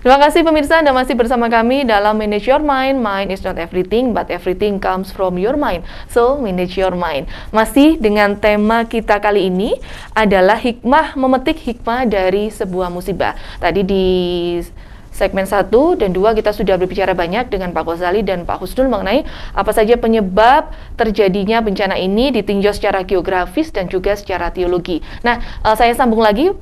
Terima kasih pemirsa Anda masih bersama kami dalam Manage Your Mind. Mind is not everything, but everything comes from your mind. So, manage your mind. Masih dengan tema kita kali ini adalah hikmah, memetik hikmah dari sebuah musibah. Tadi di segmen 1 dan 2 kita sudah berbicara banyak dengan Pak Ghazali dan Pak Husnul mengenai apa saja penyebab terjadinya bencana ini ditinjau secara geografis dan juga secara teologi. Nah, eh, saya sambung lagi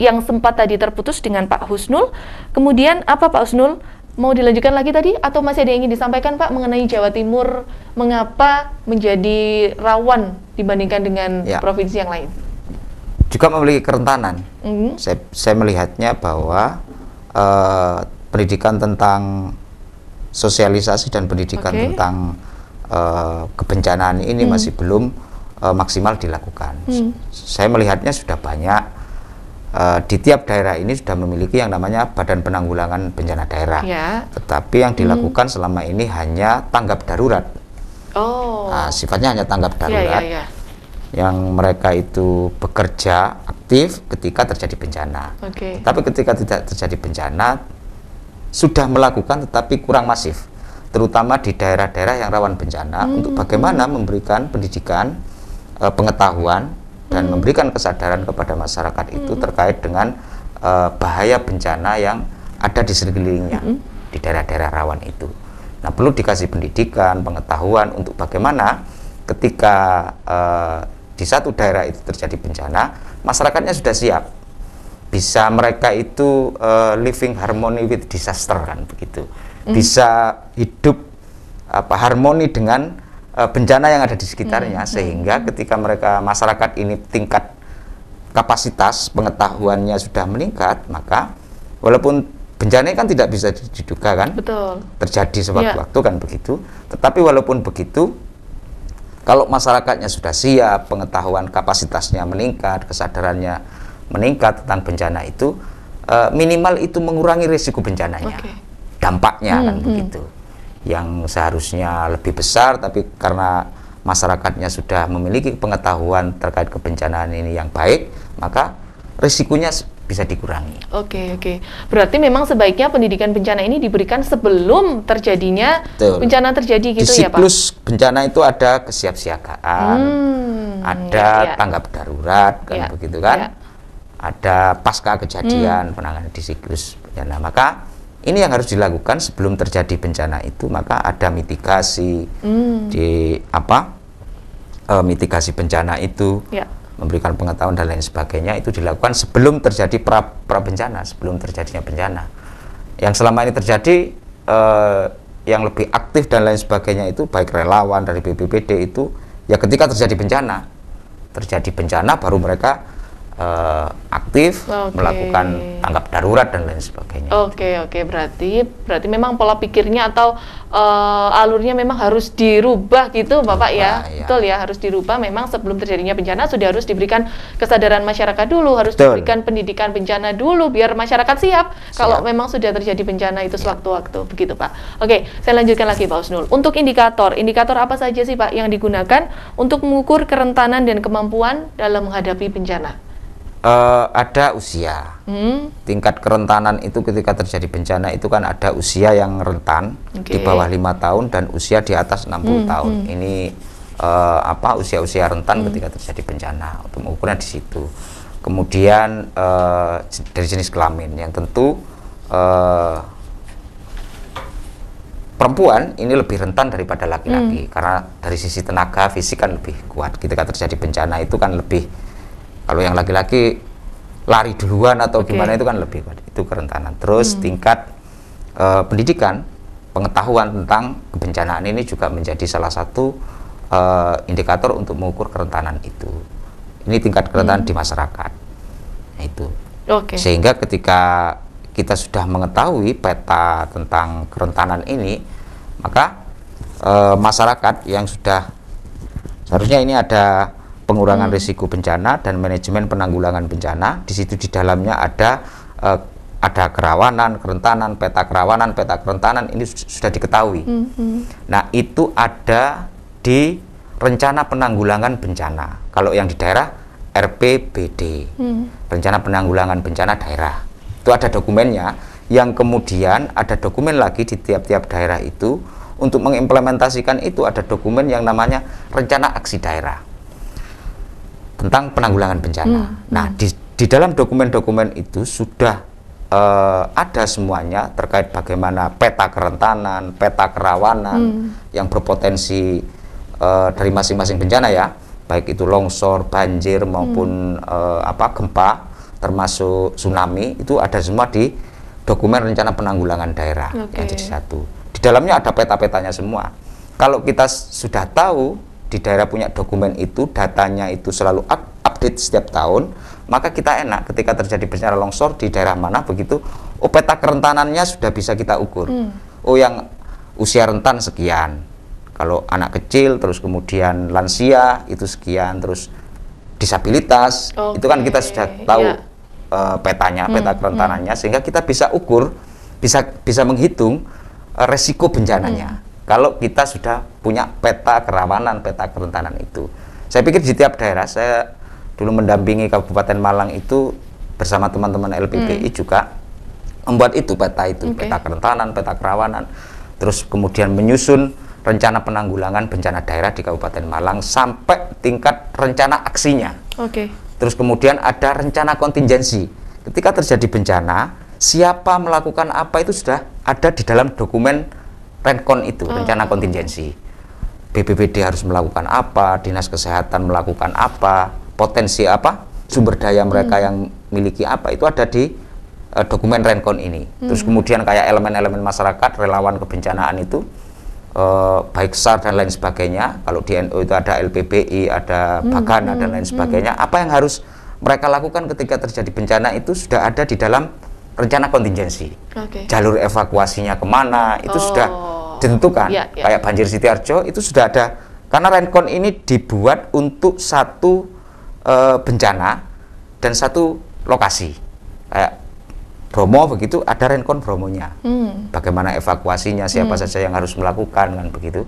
yang sempat tadi terputus dengan Pak Husnul. Kemudian apa Pak Husnul mau dilanjutkan lagi tadi atau masih ada yang ingin disampaikan Pak mengenai Jawa Timur mengapa menjadi rawan dibandingkan dengan ya. provinsi yang lain? Juga memiliki kerentanan. Mm -hmm. saya, saya melihatnya bahwa uh, pendidikan tentang sosialisasi dan pendidikan okay. tentang uh, kebencanaan ini mm. masih belum uh, maksimal dilakukan. Mm. Saya melihatnya sudah banyak Eh, di tiap daerah ini sudah memiliki yang namanya Badan Penanggulangan Bencana Daerah. Ya. Tetapi yang hmm. dilakukan hmm. selama ini hanya tanggap darurat. Oh. Nah, sifatnya hanya tanggap darurat. Ya, ya, ya. Yang mereka itu bekerja aktif ketika terjadi bencana. Okay. Tapi ketika tidak terjadi bencana sudah melakukan tetapi kurang masif, terutama di daerah-daerah yang rawan bencana hmm. untuk bagaimana hmm. memberikan pendidikan, eh, pengetahuan dan memberikan kesadaran kepada masyarakat hmm. itu terkait dengan uh, bahaya bencana yang ada di sekelilingnya hmm. di daerah-daerah rawan itu. Nah perlu dikasih pendidikan, pengetahuan untuk bagaimana ketika uh, di satu daerah itu terjadi bencana, masyarakatnya sudah siap. Bisa mereka itu uh, living harmony with disaster kan begitu. Hmm. Bisa hidup apa harmoni dengan Eh, bencana yang ada di sekitarnya hmm. hmm sehingga hmm. ketika mereka masyarakat ini tingkat kapasitas pengetahuannya sudah meningkat maka walaupun bencana kan tidak bisa diduga kan Betul. terjadi sewaktu-waktu ya. kan begitu tetapi walaupun begitu kalau masyarakatnya sudah siap pengetahuan kapasitasnya meningkat kesadarannya meningkat tentang bencana itu eh, minimal itu mengurangi risiko bencananya okay. dampaknya hmm, kan hmm. hmm. begitu yang seharusnya lebih besar tapi karena masyarakatnya sudah memiliki pengetahuan terkait kebencanaan ini yang baik maka risikonya bisa dikurangi. Oke, okay, oke. Okay. Berarti memang sebaiknya pendidikan bencana ini diberikan sebelum terjadinya Betul. bencana terjadi gitu Di ya, Pak. Siklus bencana itu ada kesiapsiagaan. Hmm, ada ya. tanggap darurat kan ya, begitu kan. Ya. Ada pasca kejadian hmm. penanganan di siklus bencana. Maka ini yang harus dilakukan sebelum terjadi bencana itu maka ada mitigasi hmm. di apa e, mitigasi bencana itu ya. memberikan pengetahuan dan lain sebagainya itu dilakukan sebelum terjadi pra pra bencana sebelum terjadinya bencana yang selama ini terjadi e, yang lebih aktif dan lain sebagainya itu baik relawan dari BPPD itu ya ketika terjadi bencana terjadi bencana baru mereka e, aktif, okay. melakukan tanggap darurat dan lain sebagainya. Oke okay, oke okay. berarti berarti memang pola pikirnya atau uh, alurnya memang harus dirubah gitu bapak ya? ya, betul ya harus dirubah. Memang sebelum terjadinya bencana sudah harus diberikan kesadaran masyarakat dulu, harus betul. diberikan pendidikan bencana dulu biar masyarakat siap, siap. kalau memang sudah terjadi bencana itu iya. sewaktu-waktu begitu pak. Oke saya lanjutkan lagi Pak Usnul. Untuk indikator indikator apa saja sih pak yang digunakan untuk mengukur kerentanan dan kemampuan dalam menghadapi bencana? uh, ada usia. Hmm. Tingkat kerentanan itu ketika terjadi bencana itu kan ada usia yang rentan okay. di bawah lima tahun dan usia di atas 60 hmm. tahun. Hmm. Ini uh, apa usia-usia rentan hmm. ketika terjadi bencana untuk mengukurnya di situ. Kemudian uh, dari jenis kelamin yang tentu uh, perempuan ini lebih rentan daripada laki-laki hmm. karena dari sisi tenaga fisik kan lebih kuat ketika terjadi bencana itu kan lebih kalau yang laki-laki lari duluan atau okay. gimana itu kan lebih itu kerentanan. Terus hmm. tingkat uh, pendidikan, pengetahuan tentang kebencanaan ini juga menjadi salah satu uh, indikator untuk mengukur kerentanan itu. Ini tingkat kerentanan hmm. di masyarakat. Nah, itu. Okay. Sehingga ketika kita sudah mengetahui peta tentang kerentanan ini, maka e, masyarakat yang sudah seharusnya ini ada pengurangan hmm. risiko bencana dan manajemen penanggulangan bencana. Di situ di dalamnya ada uh, ada kerawanan, kerentanan, peta kerawanan, peta kerentanan ini sudah diketahui. Hmm, -hmm. Nah, itu ada di rencana penanggulangan bencana. Kalau yang di daerah RPBD, Hmm. rencana penanggulangan bencana daerah. Itu ada dokumennya yang kemudian ada dokumen lagi di tiap-tiap daerah itu untuk mengimplementasikan itu ada dokumen yang namanya rencana aksi daerah tentang penanggulangan bencana. Hmm. Nah, di, di dalam dokumen-dokumen itu sudah uh, ada semuanya terkait bagaimana peta kerentanan, peta kerawanan hmm. yang berpotensi uh, dari masing-masing bencana ya, baik itu longsor, banjir maupun hmm. uh, apa gempa, termasuk tsunami itu ada semua di dokumen rencana penanggulangan daerah okay. yang jadi satu. Di dalamnya ada peta-petanya semua. Kalau kita sudah tahu di daerah punya dokumen itu, datanya itu selalu update setiap tahun, maka kita enak ketika terjadi bencana longsor di daerah mana begitu, oh peta kerentanannya sudah bisa kita ukur. Hmm. Oh yang usia rentan sekian, kalau anak kecil, terus kemudian lansia itu sekian, terus disabilitas okay. itu kan kita sudah tahu yeah. Ya. uh, petanya, hmm. peta hmm. kerentanannya, hmm. sehingga kita bisa ukur, bisa bisa menghitung uh, resiko bencananya. Hmm kalau kita sudah punya peta kerawanan, peta kerentanan itu. Saya pikir di tiap daerah, saya dulu mendampingi Kabupaten Malang itu bersama teman-teman LPPI hmm. juga membuat itu peta itu, okay. peta kerentanan, peta kerawanan, terus kemudian menyusun rencana penanggulangan bencana daerah di Kabupaten Malang sampai tingkat rencana aksinya. Oke. Okay. Terus kemudian ada rencana kontingensi. Ketika terjadi bencana, siapa melakukan apa itu sudah ada di dalam dokumen rencon itu hmm. rencana kontingensi BPBD harus melakukan apa dinas kesehatan melakukan apa potensi apa sumber daya mereka hmm. yang miliki apa itu ada di uh, dokumen rencon ini hmm. terus kemudian kayak elemen-elemen masyarakat relawan kebencanaan itu uh, baik SAR dan lain sebagainya kalau di NU itu ada LPBI ada Bagana hmm. dan hmm, lain hmm. sebagainya apa yang harus mereka lakukan ketika terjadi bencana itu sudah ada di dalam rencana kontingensi. Okay. Jalur evakuasinya kemana itu oh. sudah ditentukan ya, ya. kayak banjir Sitiarjo itu sudah ada karena Rencon ini dibuat untuk satu e, bencana dan satu lokasi kayak Bromo begitu ada Rencon Bromonya hmm. bagaimana evakuasinya siapa hmm. saja yang harus melakukan kan begitu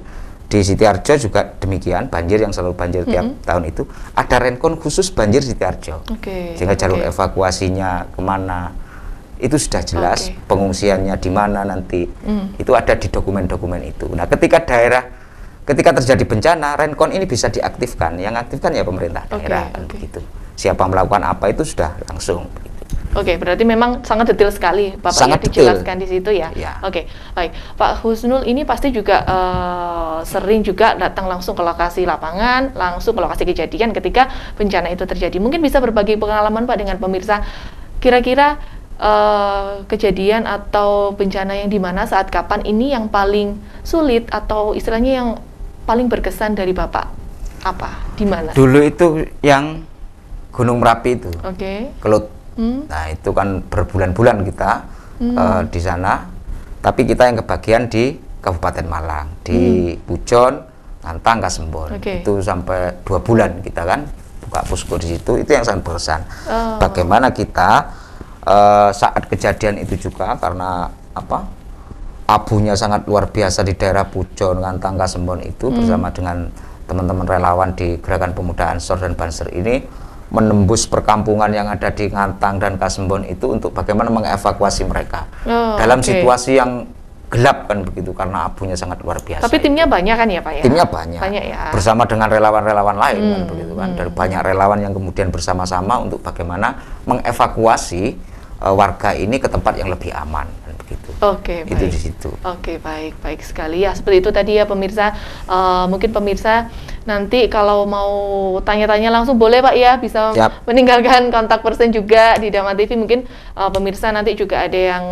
di Sitiarjo juga demikian banjir yang selalu banjir tiap -hmm. tahun itu ada renkon khusus banjir Sitiarjo okay, sehingga jalur okay. evakuasinya kemana itu sudah jelas okay. pengungsiannya di mana nanti mm. itu ada di dokumen-dokumen itu. Nah, ketika daerah ketika terjadi bencana, Renkon ini bisa diaktifkan. Yang aktifkan ya pemerintah daerah okay, kan okay. begitu. Siapa melakukan apa itu sudah langsung. Oke, okay, berarti memang sangat detail sekali Bapak sangat ya dijelaskan di situ ya. ya. Oke, okay, baik. Pak Husnul ini pasti juga uh, sering juga datang langsung ke lokasi lapangan, langsung ke lokasi kejadian ketika bencana itu terjadi. Mungkin bisa berbagi pengalaman Pak dengan pemirsa. Kira-kira Eh, kejadian atau bencana yang dimana saat kapan ini yang paling sulit atau istilahnya yang paling berkesan dari bapak apa di mana dulu itu yang Gunung Merapi itu oke okay. kelut hmm. nah itu kan berbulan-bulan kita hmm. uh, di sana tapi kita yang kebagian di Kabupaten Malang di hmm. Pujon Nantang Kasembon okay. itu sampai dua bulan kita kan buka posko di situ itu yang sangat berkesan oh. bagaimana kita Eh, saat kejadian itu juga karena apa abunya sangat luar biasa di daerah dengan tangga Sembon itu hmm. bersama dengan teman-teman relawan di gerakan pemuda Ansor dan Banser ini menembus perkampungan yang ada di Ngantang dan Kasembon itu untuk bagaimana mengevakuasi mereka oh, dalam okay. situasi yang gelap kan begitu karena abunya sangat luar biasa. Tapi timnya itu. banyak kan ya Pak ya? Timnya banyak. Banyak ya. Bersama dengan relawan-relawan lain kan hmm, kan begitu kan. Hmm. Dan banyak relawan yang kemudian bersama-sama untuk bagaimana mengevakuasi uh, warga ini ke tempat yang lebih aman kan begitu. Oke, okay, itu di situ. Oke, okay, baik, baik sekali ya. Seperti itu tadi ya pemirsa. Uh, mungkin pemirsa nanti kalau mau tanya-tanya langsung boleh Pak ya, bisa Siap. meninggalkan kontak person juga di Dama TV. Mungkin uh, pemirsa nanti juga ada yang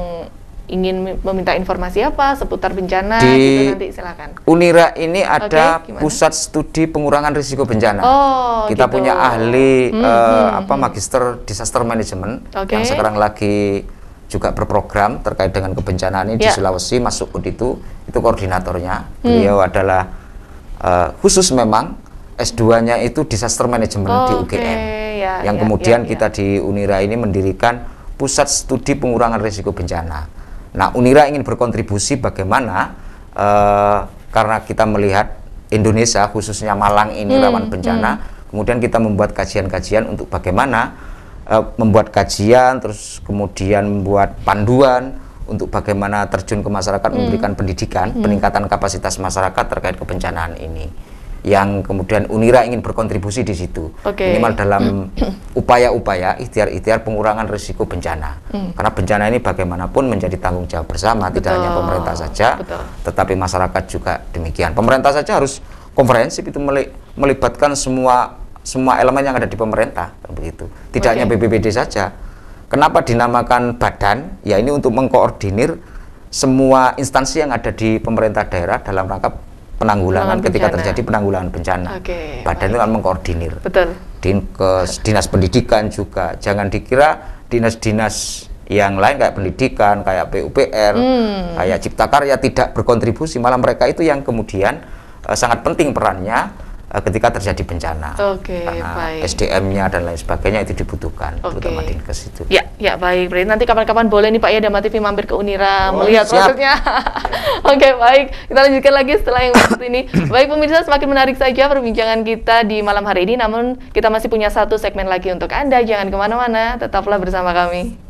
ingin meminta informasi apa seputar bencana di gitu nanti silakan. Unira ini ada okay, pusat studi pengurangan risiko bencana. Oh, kita gitu. punya ahli -hmm. uh, apa hmm. magister disaster management okay. yang sekarang lagi juga berprogram terkait dengan kebencanaan ini yeah. di ya. Sulawesi masuk itu itu koordinatornya. Hmm. Beliau adalah uh, khusus memang S2-nya itu disaster management oh, di UGM. Okay. Ya, yeah, yang yeah, kemudian yeah, kita ya. di Unira ini mendirikan pusat studi pengurangan risiko bencana. Nah, Unira ingin berkontribusi bagaimana e, karena kita melihat Indonesia khususnya Malang ini hmm, rawan bencana, hmm. kemudian kita membuat kajian-kajian untuk bagaimana e, membuat kajian terus kemudian membuat panduan untuk bagaimana terjun ke masyarakat hmm. memberikan pendidikan, hmm. peningkatan kapasitas masyarakat terkait kebencanaan ini yang kemudian Unira ingin berkontribusi di situ okay. minimal dalam upaya-upaya ikhtiar-ikhtiar pengurangan risiko bencana hmm. karena bencana ini bagaimanapun menjadi tanggung jawab bersama Betul. tidak hanya pemerintah saja Betul. tetapi masyarakat juga demikian pemerintah saja harus konferensi itu melibatkan semua semua elemen yang ada di pemerintah begitu tidak okay. hanya BPBD saja kenapa dinamakan badan ya ini untuk mengkoordinir semua instansi yang ada di pemerintah daerah dalam rangka penanggulangan bencana. ketika terjadi penanggulangan bencana. Okay, Badan baik. itu kan mengkoordinir. Betul. Dinkes, dinas pendidikan juga. Jangan dikira dinas-dinas yang lain kayak pendidikan, kayak PUPR, hmm. kayak Cipta Karya tidak berkontribusi, malah mereka itu yang kemudian uh, sangat penting perannya Eh, ketika terjadi bencana. Oke, okay, baik. SDM-nya dan lain sebagainya itu dibutuhkan okay. terutama ke situ. Ya, ya baik. Berarti nanti kapan-kapan boleh nih Pak ya TV mampir ke Unira oh, melihat prosesnya. Oke, okay, baik. Kita lanjutkan lagi setelah yang berikut ini. baik pemirsa, semakin menarik saja perbincangan kita di malam hari ini namun kita masih punya satu segmen lagi untuk Anda. Jangan kemana mana tetaplah bersama kami.